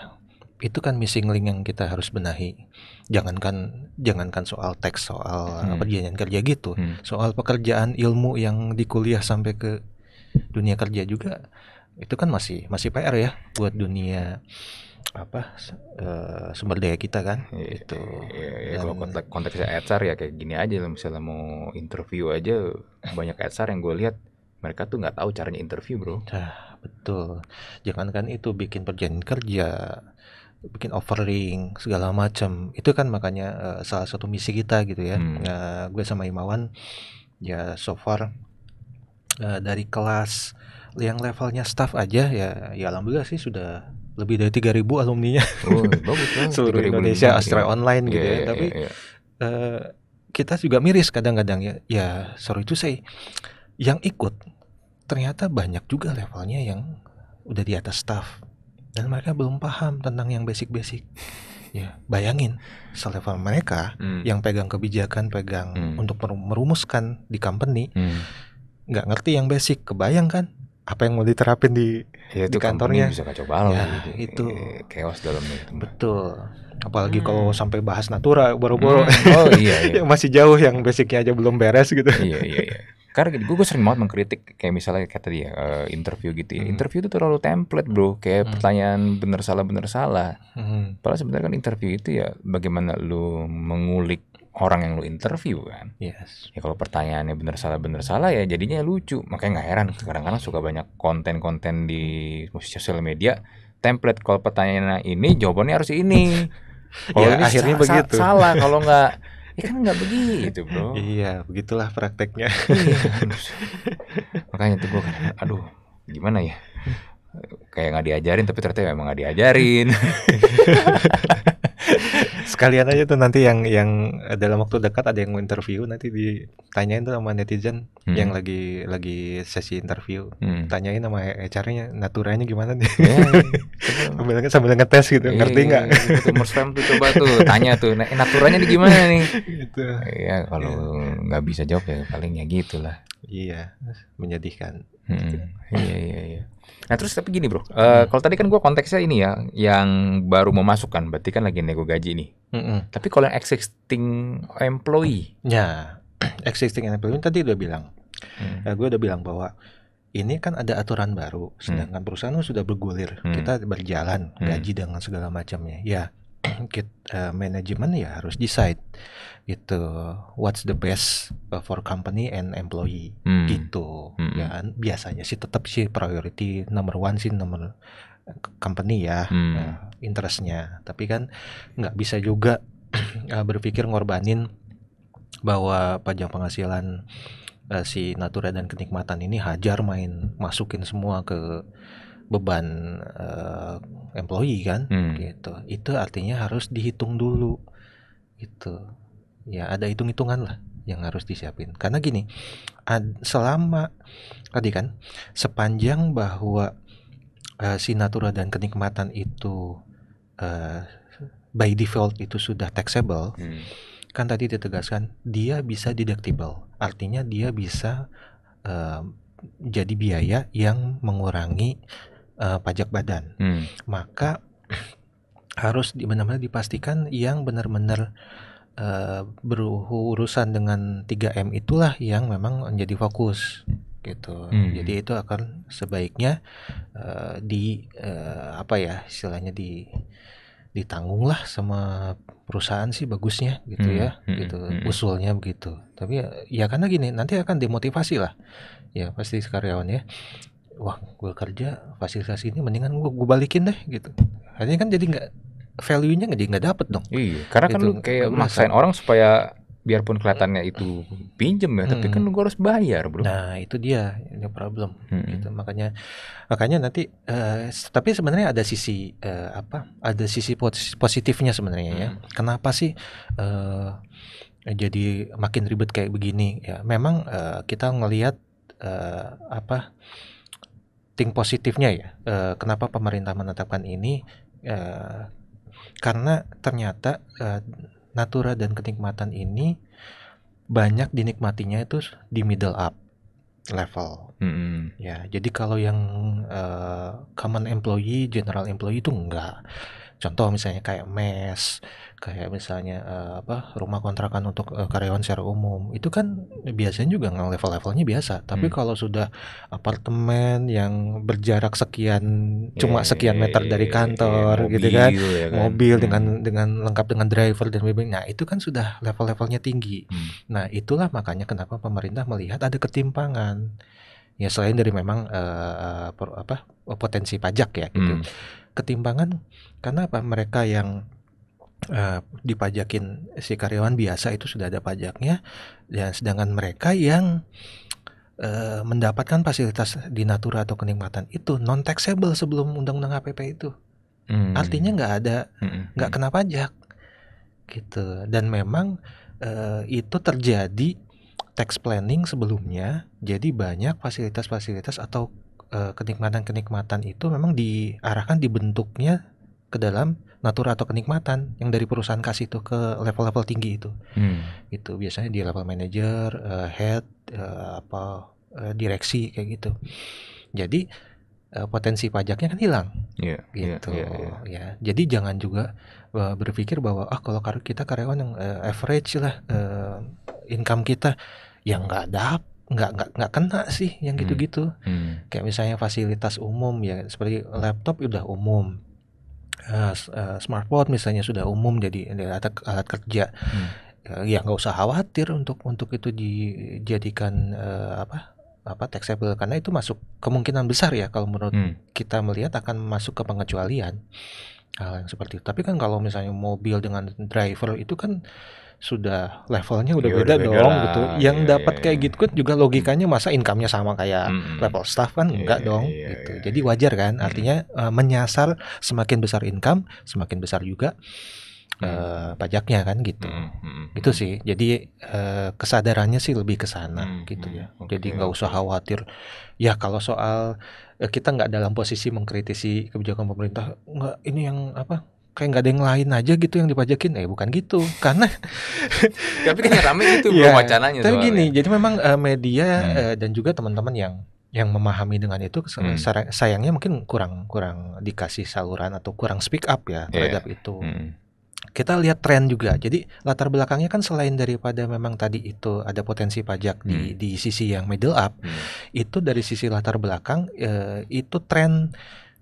Itu kan missing link yang kita harus benahi. Jangankan jangankan soal teks, soal hmm. perjanjian kerja gitu, hmm. soal pekerjaan ilmu yang di kuliah sampai ke dunia kerja juga itu kan masih masih PR ya buat dunia apa uh, sumber daya kita kan iya, gitu. ya, itu ya, ya, Dan, kalau konteks konteksnya HR ya kayak gini aja misalnya mau interview aja banyak HR yang gue lihat mereka tuh nggak tahu caranya interview bro nah, betul jangankan itu bikin perjanjian kerja bikin offering segala macam itu kan makanya uh, salah satu misi kita gitu ya hmm. uh, gue sama Imawan ya so far uh, dari kelas yang levelnya staff aja ya ya alhamdulillah sih sudah lebih dari 3000 alumninya oh, bagus kan? seluruh Indonesia Astra ya. online gitu yeah, ya iya, tapi yeah, yeah. Uh, kita juga miris kadang-kadang ya ya sorry itu sih yang ikut ternyata banyak juga levelnya yang udah di atas staff dan mereka belum paham tentang yang basic-basic. Ya, bayangin selevel mereka hmm. yang pegang kebijakan, pegang hmm. untuk merumuskan di company, hmm. nggak hmm. ngerti yang basic, kebayang kan? Apa yang mau diterapin di ya, di kantornya? Bisa kacau balau. Ya, gitu. itu chaos dalamnya. Betul. Apalagi hmm. kalau sampai bahas natura baru-baru Hmm. Oh iya. iya. yang masih jauh, yang basicnya aja belum beres gitu. Iya iya. iya karena gue, gue sering banget mengkritik kayak misalnya kata dia ya, uh, eh, interview gitu ya. Hmm. Interview itu terlalu template bro, kayak hmm. pertanyaan bener salah bener salah. Hmm. Padahal sebenarnya kan interview itu ya bagaimana lu mengulik orang yang lu interview kan. Yes. Ya kalau pertanyaannya bener salah bener salah ya jadinya lucu. Makanya nggak heran kadang-kadang suka banyak konten-konten di sosial media template kalau pertanyaannya ini jawabannya harus ini. Kalau ya, ini akhirnya sa begitu. Sa salah kalau nggak ya kan nggak begitu bro iya begitulah prakteknya iya, makanya tuh gue kadang aduh gimana ya kayak nggak diajarin tapi ternyata emang nggak diajarin sekalian aja tuh nanti yang yang dalam waktu dekat ada yang mau interview nanti ditanyain tuh sama netizen hmm. yang lagi lagi sesi interview hmm. tanyain sama caranya naturanya gimana nih yeah, iya. sambil, sambil ngetes gitu yeah, ngerti nggak gitu, tuh coba tuh tanya tuh nah, eh, naturanya nih gimana nih gitu. ya kalau nggak yeah. bisa jawab ya paling ya gitulah iya menyedihkan. Hmm, hmm, iya iya iya. Nah terus tapi gini bro, uh, kalau tadi kan gue konteksnya ini ya, yang baru memasukkan berarti kan lagi nego gaji nih. Hmm. Tapi kalau yang existing employee, ya existing employee tadi udah bilang, hmm. ya, eh, gue udah bilang bahwa ini kan ada aturan baru, hmm. sedangkan hmm. perusahaan sudah bergulir, hmm. kita berjalan gaji hmm. dengan segala macamnya. Ya, uh, manajemen ya harus decide itu what's the best uh, for company and employee hmm. gitu hmm. ya biasanya sih tetap sih priority number one sih nomor uh, company ya hmm. uh, interestnya tapi kan nggak bisa juga uh, berpikir ngorbanin bahwa pajak penghasilan uh, si natura dan kenikmatan ini hajar main masukin semua ke beban uh, employee kan hmm. gitu itu artinya harus dihitung dulu gitu ya ada hitung-hitungan lah yang harus disiapin. Karena gini, ad, selama tadi kan sepanjang bahwa uh, natura dan kenikmatan itu uh, by default itu sudah taxable, hmm. kan tadi ditegaskan dia bisa deductible. Artinya dia bisa uh, jadi biaya yang mengurangi uh, pajak badan. Hmm. Maka harus benar-benar dipastikan yang benar-benar uh, berurusan dengan 3M itulah yang memang menjadi fokus gitu. Hmm. Jadi itu akan sebaiknya uh, di uh, apa ya istilahnya di ditanggung lah sama perusahaan sih bagusnya gitu hmm. ya hmm. gitu hmm. usulnya begitu. Tapi ya, ya karena gini nanti akan dimotivasi lah ya pasti karyawan ya. Wah, gue kerja fasilitas ini mendingan gue, gue balikin deh gitu. Hanya kan jadi nggak value-nya nggak nggak dapet dong. Iya, karena kan gitu. kan lu kayak maksain orang supaya biarpun kelihatannya itu pinjem ya, hmm. tapi kan lu harus bayar, Bro. Nah, itu dia ini problem. Hmm. Gitu. Makanya makanya nanti uh, tapi sebenarnya ada sisi uh, apa? Ada sisi positifnya sebenarnya hmm. ya. Kenapa sih uh, jadi makin ribet kayak begini ya? Memang uh, kita ngelihat uh, apa? Ting positifnya ya. Uh, kenapa pemerintah menetapkan ini? Uh, karena ternyata uh, natura dan kenikmatan ini banyak dinikmatinya itu di middle up level. Mm -hmm. Ya, jadi kalau yang uh, common employee, general employee itu enggak contoh misalnya kayak mes kayak misalnya uh, apa rumah kontrakan untuk uh, karyawan secara umum itu kan biasanya juga nggak level-levelnya biasa tapi hmm. kalau sudah apartemen yang berjarak sekian yeah, cuma iya, sekian iya, meter dari iya, kantor yeah, gitu kan, ya kan mobil hmm. dengan dengan lengkap dengan driver dan lain nah itu kan sudah level-levelnya tinggi hmm. nah itulah makanya kenapa pemerintah melihat ada ketimpangan ya selain dari memang uh, per, apa potensi pajak ya gitu. Hmm ketimpangan karena apa mereka yang uh, dipajakin si karyawan biasa itu sudah ada pajaknya dan sedangkan mereka yang uh, mendapatkan fasilitas di natura atau kenikmatan itu non taxable sebelum undang-undang HPP itu hmm. artinya nggak ada hmm. nggak hmm. kena pajak gitu dan memang uh, itu terjadi tax planning sebelumnya jadi banyak fasilitas-fasilitas atau Eh, kenikmatan-kenikmatan itu memang diarahkan dibentuknya ke dalam natura atau kenikmatan yang dari perusahaan kasih itu ke level-level tinggi itu. Hmm. Itu biasanya di level manager, uh, head, uh, apa uh, direksi kayak gitu. Jadi uh, potensi pajaknya kan hilang. Yeah, iya, gitu. Yeah, yeah, yeah. Ya. Jadi jangan juga uh, berpikir bahwa ah kalau kita karyawan yang uh, average lah uh, income kita yang nggak dapat nggak nggak nggak kena sih yang hmm. gitu-gitu hmm. Hmm. kayak misalnya fasilitas umum ya seperti laptop sudah umum uh, uh, smartphone misalnya sudah umum jadi alat alat kerja hmm. uh, ya nggak usah khawatir untuk untuk itu dijadikan uh, apa apa taxable karena itu masuk kemungkinan besar ya kalau menurut hmm. kita melihat akan masuk ke pengecualian hal yang seperti itu tapi kan kalau misalnya mobil dengan driver itu kan sudah levelnya iya, udah beda, dong lah. gitu. Iya, yang yeah, dapat yeah, kayak yeah. gitu juga logikanya masa income-nya sama kayak mm-hmm. level staff kan iya, enggak yeah, dong yeah, gitu. Yeah. Jadi wajar kan mm-hmm. artinya uh, menyasar semakin besar income, semakin besar juga mm-hmm. uh, pajaknya kan gitu. Mm-hmm. Gitu sih. Jadi uh, kesadarannya sih lebih ke sana mm-hmm. gitu mm. ya. Okay, Jadi nggak okay. usah khawatir ya kalau soal kita nggak dalam posisi mengkritisi kebijakan pemerintah nggak ini yang apa kayak nggak ada yang lain aja gitu yang dipajakin eh bukan gitu karena tapi kan rame itu belum yeah. wacananya tapi soalnya. gini jadi memang uh, media hmm. uh, dan juga teman-teman yang yang memahami dengan itu hmm. sayangnya mungkin kurang kurang dikasih saluran atau kurang speak up ya iya. terhadap itu hmm. kita lihat tren juga jadi latar belakangnya kan selain daripada memang tadi itu ada potensi pajak hmm. di di sisi yang middle up hmm. itu dari sisi latar belakang uh, itu tren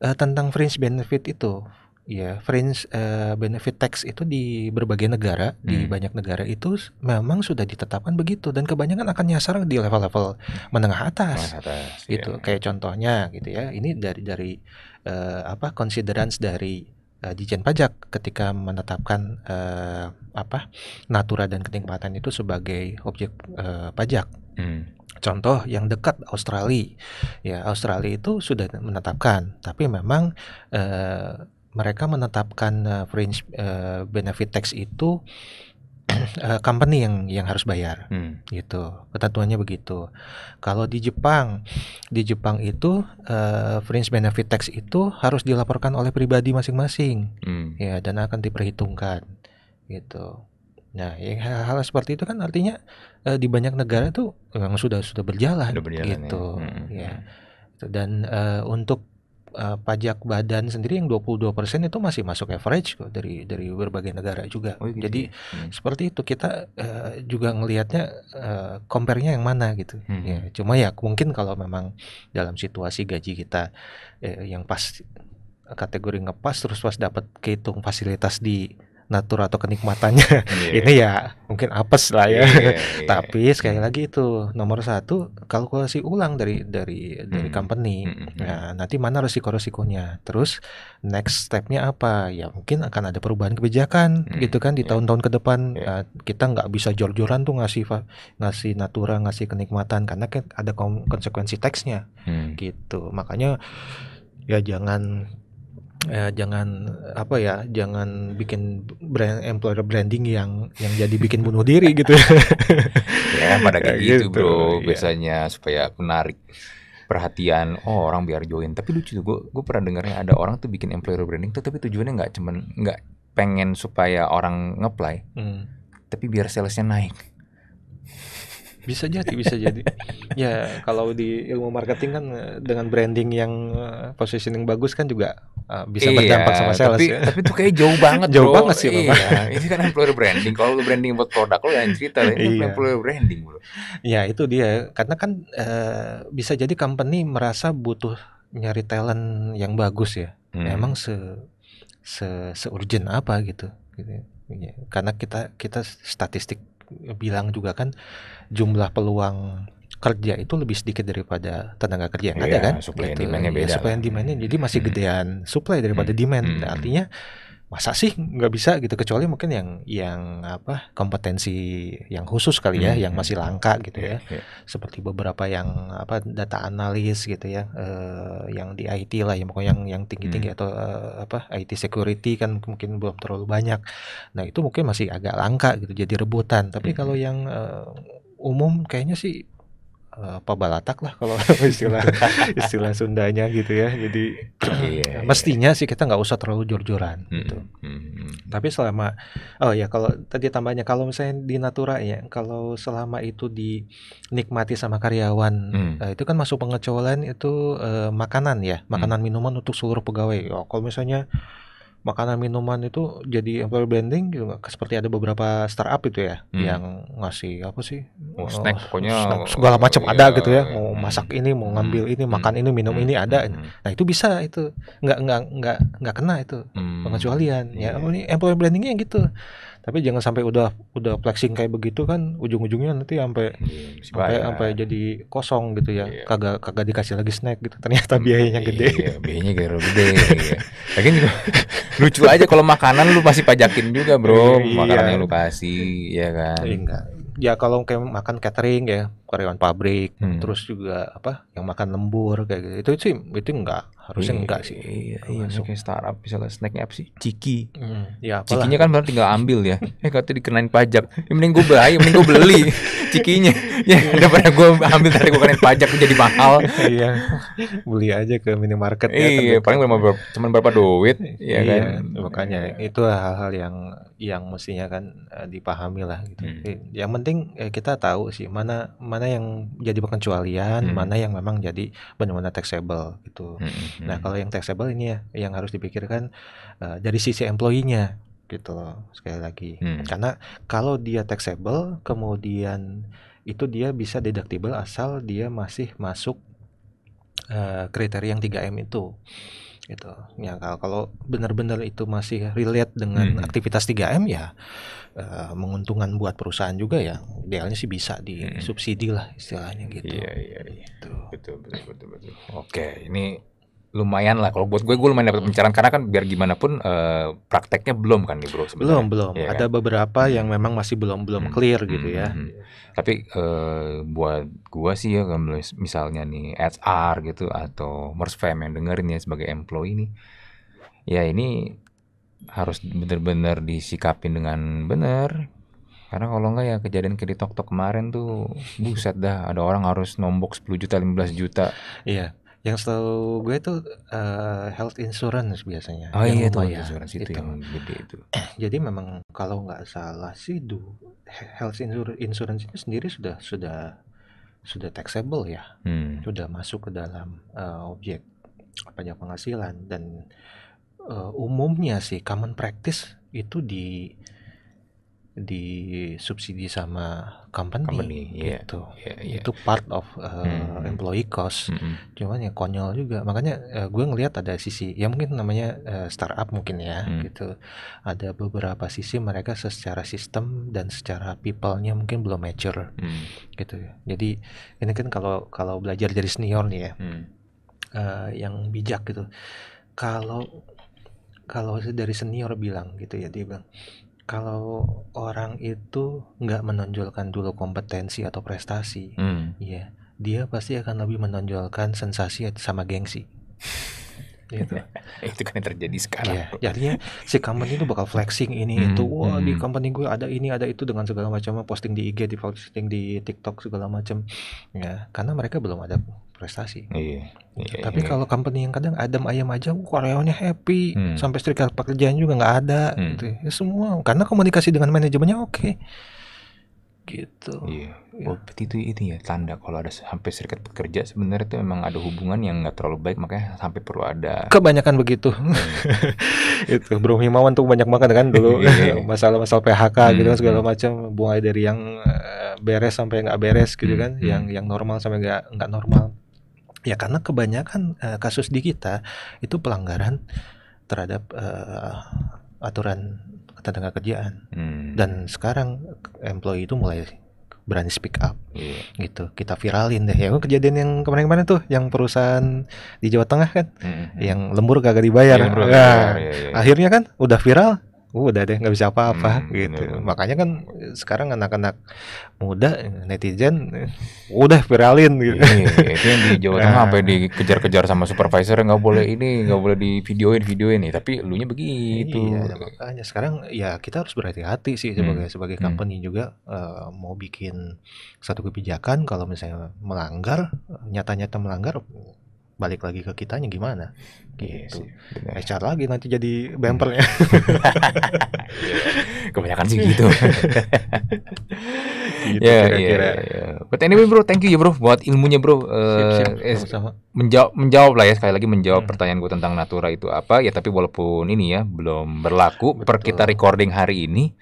uh, tentang fringe benefit itu Ya, fringe uh, benefit tax itu di berbagai negara, hmm. di banyak negara itu memang sudah ditetapkan begitu dan kebanyakan akan nyasar di level-level menengah atas. Menengah atas iya. gitu. iya. Kayak contohnya gitu ya. Ini dari dari uh, apa considerance dari uh, Dijen Pajak ketika menetapkan uh, apa natura dan kenikmatan itu sebagai objek uh, pajak. Hmm. Contoh yang dekat Australia, ya Australia itu sudah menetapkan, tapi memang eh, mereka menetapkan uh, fringe uh, benefit tax itu uh, company yang yang harus bayar hmm. gitu ketentuannya begitu kalau di Jepang di Jepang itu uh, fringe benefit tax itu harus dilaporkan oleh pribadi masing-masing hmm. ya dan akan diperhitungkan gitu nah yang hal-hal seperti itu kan artinya uh, di banyak negara tuh memang sudah sudah berjalan, sudah berjalan gitu ya, hmm. hmm ya. Hmm. Gitu. dan uh, untuk uh, pajak badan sendiri yang 22% itu masih masuk average kok dari dari berbagai negara juga. Oh, gitu. Jadi ya? hmm. seperti itu kita uh, juga ngelihatnya uh, compare-nya yang mana gitu. Hmm. Ya, cuma ya mungkin kalau memang dalam situasi gaji kita eh, yang pas kategori ngepas terus pas dapat kehitung fasilitas di natur atau kenikmatannya yeah. ini ya mungkin apes lah ya yeah, yeah. tapi sekali lagi itu nomor satu kalkulasi ulang dari dari mm. dari hmm. company mm -hmm. nah, nanti mana resiko resikonya terus next stepnya apa ya mungkin akan ada perubahan kebijakan mm. gitu kan di iya. tahun-tahun ke depan iya. nah, kita nggak bisa jor-joran tuh ngasih ngasih natura ngasih kenikmatan karena kan ada konsekuensi teksnya hmm. gitu makanya ya jangan ya, jangan apa ya jangan bikin brand employer branding yang yang jadi bikin bunuh diri gitu ya pada kayak gitu, gitu bro iya. biasanya supaya menarik perhatian oh orang biar join tapi lucu tuh gue gue pernah dengarnya ada orang tuh bikin employer branding tuh tapi tujuannya nggak cuman nggak pengen supaya orang ngeplay hmm. tapi biar salesnya naik bisa jadi bisa jadi ya kalau di ilmu marketing kan eh, dengan branding yang eh, positioning bagus kan juga uh, bisa iya, berdampak sama sales tapi, ya. tapi itu kayak jauh banget jauh bro. banget sih iya, ini kan employer branding kalau lu branding buat produk lu yang cerita ini iya. employer branding bro ya itu dia karena kan uh, bisa jadi company merasa butuh nyari talent yang bagus ya hmm. emang se se se urgent apa gitu gitu ya. karena kita kita statistik bilang juga kan jumlah peluang kerja itu lebih sedikit daripada tenaga kerja yang yeah, ada iya, kan? Supply gitu. demand iya, beda. Ya, supply and jadi masih hmm. gedean supply daripada hmm. demand. Hmm. artinya masa sih nggak bisa gitu kecuali mungkin yang yang apa kompetensi yang khusus kali ya hmm. yang masih langka gitu yeah, ya yeah. seperti beberapa yang apa data analis gitu ya uh, yang di IT lah yang pokoknya yang yang tinggi tinggi hmm. atau uh, apa IT security kan mungkin belum terlalu banyak nah itu mungkin masih agak langka gitu jadi rebutan tapi hmm. kalau yang uh, umum kayaknya sih eh, apa balatak lah kalau istilah istilah Sundanya gitu ya jadi yeah, iya, iya. mestinya sih kita nggak usah terlalu jor-joran mm, gitu mm, tapi selama oh ya kalau tadi tambahnya kalau misalnya di natura ya kalau selama itu dinikmati sama karyawan mm. uh, itu kan masuk pengecualian itu uh, makanan ya makanan mm. minuman untuk seluruh pegawai oh, kalau misalnya makanan minuman itu jadi employer branding gitu nggak? Seperti ada beberapa startup itu ya hmm. yang ngasih apa sih? Oh, eh, snack pokoknya snack, segala macam oh, iya, ada gitu ya. Mau hmm. masak ini, mau hmm. ngambil hmm. ini, makan ini, minum hmm. ini ada. Hmm. Nah itu bisa itu nggak nggak nggak nggak kena itu hmm. pengecualian. Yeah. Ya iya. ini employer brandingnya yang gitu tapi jangan sampai udah udah flexing kayak begitu kan ujung-ujungnya nanti sampai iya, sampai sampai jadi kosong gitu ya yeah. kagak kagak dikasih lagi snack gitu ternyata hmm, biayanya gede iya, biayanya gede gede ya. juga lucu aja kalau makanan lu pasti pajakin juga bro iya. makanan yang lu kasih ya kan eh, enggak ya kalau kayak makan catering ya karyawan pabrik hmm. terus juga apa yang makan lembur kayak gitu itu sih itu enggak harusnya iya, enggak iya, sih iya, iya iya, startup misalnya snack app sih ciki hmm, ya apalah. cikinya kan baru tinggal ambil ya eh kata dikenain pajak ya, mending gue beli mending gue beli cikinya ya daripada gue ambil tadi gue kenain pajak jadi mahal iya beli aja ke minimarket ya, kan iya ya. paling cuma berapa, cuman berapa duit ya iya, kan makanya itu hal-hal yang yang mestinya kan uh, dipahami lah gitu. Hmm. Eh, yang penting eh, kita tahu sih mana mana yang jadi pengecualian, hmm. mana yang memang jadi benar-benar taxable gitu. Hmm. hmm. hmm. Nah kalau yang taxable ini ya yang harus dipikirkan uh, dari sisi employee-nya gitu loh sekali lagi. Hmm. Karena kalau dia taxable kemudian itu dia bisa deductible asal dia masih masuk uh, kriteria yang 3M itu gitu. Ya kalau benar-benar itu masih relate dengan hmm. aktivitas 3M ya uh, menguntungkan buat perusahaan juga ya. Idealnya sih bisa hmm. disubsidi lah istilahnya gitu. Iya iya iya. Gitu. Betul betul betul betul. Oke, ini lumayan lah kalau buat gue gue lumayan dapat hmm. pencerahan karena kan biar gimana pun uh, prakteknya belum kan nih bro sebenarnya. belum belum ya, ada kan? beberapa yang hmm. memang masih belum belum hmm. clear gitu hmm, ya hmm. hmm. tapi uh, buat gue sih ya misalnya nih HR gitu atau Mersfam yang dengerin ya sebagai employee ini ya ini harus benar-benar disikapin dengan benar karena kalau enggak ya kejadian kayak di Tok Tok kemarin tuh buset dah ada orang harus nombok 10 juta 15 juta. Iya yang setahu gue itu uh, eh, health insurance biasanya. Oh yang iya itu ya. insurance itu, itu yang gede itu. Jadi memang kalau nggak salah sih du health insurance itu sendiri sudah sudah sudah taxable ya. Hmm. Sudah masuk ke dalam uh, objek pajak penghasilan dan uh, umumnya sih common practice itu di disubsidi sama company, company iya, gitu. Yeah, yeah. Itu part of uh, mm. employee cost. -hmm. Cuman ya konyol juga. Makanya uh, gue ngelihat ada sisi ya mungkin namanya uh, startup mungkin ya mm. gitu. Ada beberapa sisi mereka secara sistem dan secara people-nya mungkin belum mature. Mm. Gitu. Jadi ini kan kalau kalau belajar dari senior nih ya. Mm. Uh, yang bijak gitu. Kalau kalau dari senior bilang gitu ya dia bilang kalau orang itu nggak menonjolkan dulu kompetensi atau prestasi, hmm. ya dia pasti akan lebih menonjolkan sensasi sama gengsi gitu. itu kan yang terjadi sekarang. Iya, jadinya ya, si company itu bakal flexing ini hmm, itu. Wah, hmm. di company gue ada ini, ada itu dengan segala macam posting di IG, di posting di TikTok segala macam. Ya, karena mereka belum ada prestasi. Iya. Gitu. iya Tapi iya. kalau company yang kadang adam ayam aja, uh, karyawannya happy, hmm. sampai setrika pekerjaan juga nggak ada. Hmm. Gitu. Ya, semua karena komunikasi dengan manajemennya oke. Okay gitu iya ya. oh, itu itu ya tanda kalau ada sampai serikat pekerja sebenarnya itu memang ada hubungan yang nggak terlalu baik makanya sampai perlu ada kebanyakan begitu hmm. itu Bro Himawan tuh banyak banget kan dulu iya, iya, iya. masalah-masalah PHK hmm. gitu kan, segala hmm. macam mulai dari yang eh, beres sampai nggak beres gitu hmm. kan hmm. yang yang normal sampai nggak nggak normal ya karena kebanyakan uh, kasus di kita itu pelanggaran terhadap uh, aturan tenaga kerjaan hmm. dan sekarang employee itu mulai berani speak up yeah. gitu kita viralin deh Yang kan kejadian yang kemarin-kemarin tuh yang perusahaan di Jawa Tengah kan mm -hmm. yang lembur kagak dibayar yeah, iya, nah, yeah, yeah, yeah. akhirnya kan udah viral udah deh nggak bisa apa-apa hmm, gitu bener. makanya kan sekarang anak-anak muda netizen udah viralin gitu iya, itu yang di Jawa Tengah apa sampai ah. dikejar-kejar sama supervisor nggak boleh ini nggak boleh di videoin videoin nih tapi lu nya begitu iya, makanya sekarang ya kita harus berhati-hati sih hmm, sebagai hmm. sebagai company hmm. juga uh, mau bikin satu kebijakan kalau misalnya melanggar nyata-nyata melanggar balik lagi ke kitanya gimana iya gitu yes, HR lagi nanti jadi bempernya kebanyakan sih gitu, gitu ya ya. kira ya. but anyway bro thank you ya bro buat ilmunya bro siap, siap, eh, sama -sama. menjawab menjawab lah ya sekali lagi menjawab hmm. pertanyaan gue tentang natura itu apa ya tapi walaupun ini ya belum berlaku Betul. per kita recording hari ini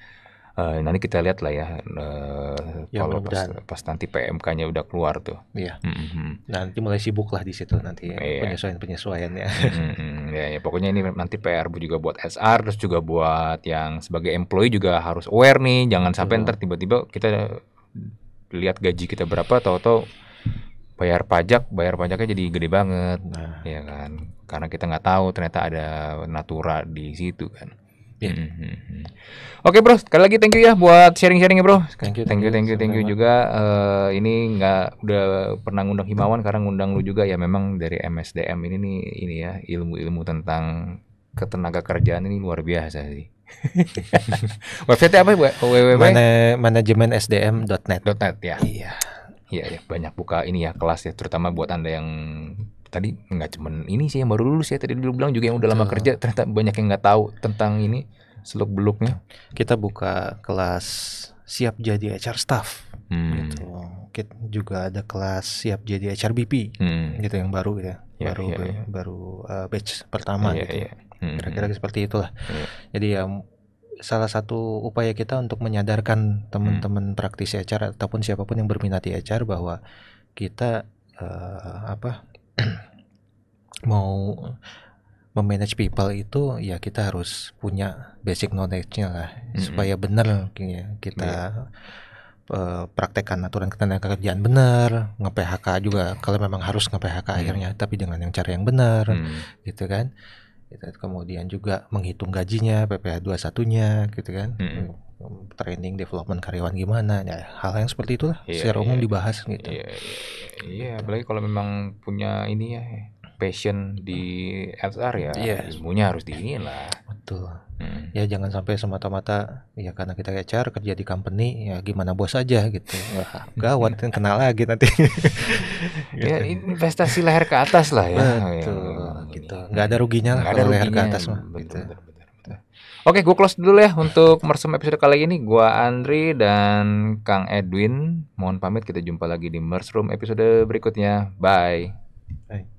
Uh, nanti kita lihat lah ya, uh, ya kalau pas, pas nanti PMK-nya udah keluar tuh. Iya. Mm-hmm. Nanti mulai sibuk lah di situ nanti ya, yeah. penyesuaian penyesuaiannya. Mm-hmm. Ya, ya pokoknya ini nanti PR juga buat SR terus juga buat yang sebagai employee juga harus aware nih, jangan sampai ntar tiba-tiba kita lihat gaji kita berapa atau-atau bayar pajak, bayar pajaknya jadi gede banget, nah. ya kan? Karena kita nggak tahu ternyata ada natura di situ kan. Yeah. Mm hmm, -hmm. Oke okay, bro, sekali lagi thank you ya buat sharing-sharingnya bro. Thank you, thank you, thank you, thank you juga. Uh, ini nggak udah pernah ngundang Himawan, sekarang ngundang lu juga ya. Memang dari MSDM ini nih ini ya ilmu-ilmu tentang ketenaga kerjaan ini luar biasa sih. Website apa www Mana, manajemen sdm.net .net ya. Iya. Iya ya, banyak buka ini ya kelas ya terutama buat Anda yang tadi nggak cuman ini sih yang baru lulus ya tadi dulu bilang juga yang udah lama kerja ternyata banyak yang nggak tahu tentang ini seluk beluknya kita buka kelas siap jadi HR staff hmm. gitu kita juga ada kelas siap jadi HRBP hmm. gitu yang baru ya yeah, baru yeah, ya, yeah. baru uh, batch pertama yeah, gitu yeah. Ya. Hmm. kira-kira seperti itulah yeah. jadi ya salah satu upaya kita untuk menyadarkan teman-teman hmm. praktisi HR ataupun siapapun yang berminat di HR bahwa kita uh, apa mau memanage people itu ya kita harus punya basic knowledge-nya lah mm-hmm. supaya benar ya, kita yeah. Iya. uh, praktekkan aturan ketenaga kerjaan benar nge-PHK juga kalau memang harus nge-PHK mm. akhirnya tapi dengan yang cara yang benar mm. gitu kan kemudian juga menghitung gajinya PPh 21-nya gitu kan mm. Um, training development karyawan gimana ya hal yang seperti itulah yeah, secara yeah. umum iya, iya. dibahas gitu iya yeah, yeah, iya, gitu. apalagi kalau memang punya ini ya passion di HR ya yeah. ilmunya harus diinilah. lah betul hmm. ya jangan sampai semata-mata ya karena kita HR kerja di company ya gimana bos aja gitu Wah, gawat kenal lagi nanti ya investasi leher ke atas lah ya betul ya, gitu Gak ada ruginya lah ada leher ruginya, ke atas mah betul, gitu. betul. Oke, gue close dulu ya untuk meresum episode kali ini. Gue Andri dan Kang Edwin. Mohon pamit, kita jumpa lagi di Mersum episode berikutnya. Bye. Bye.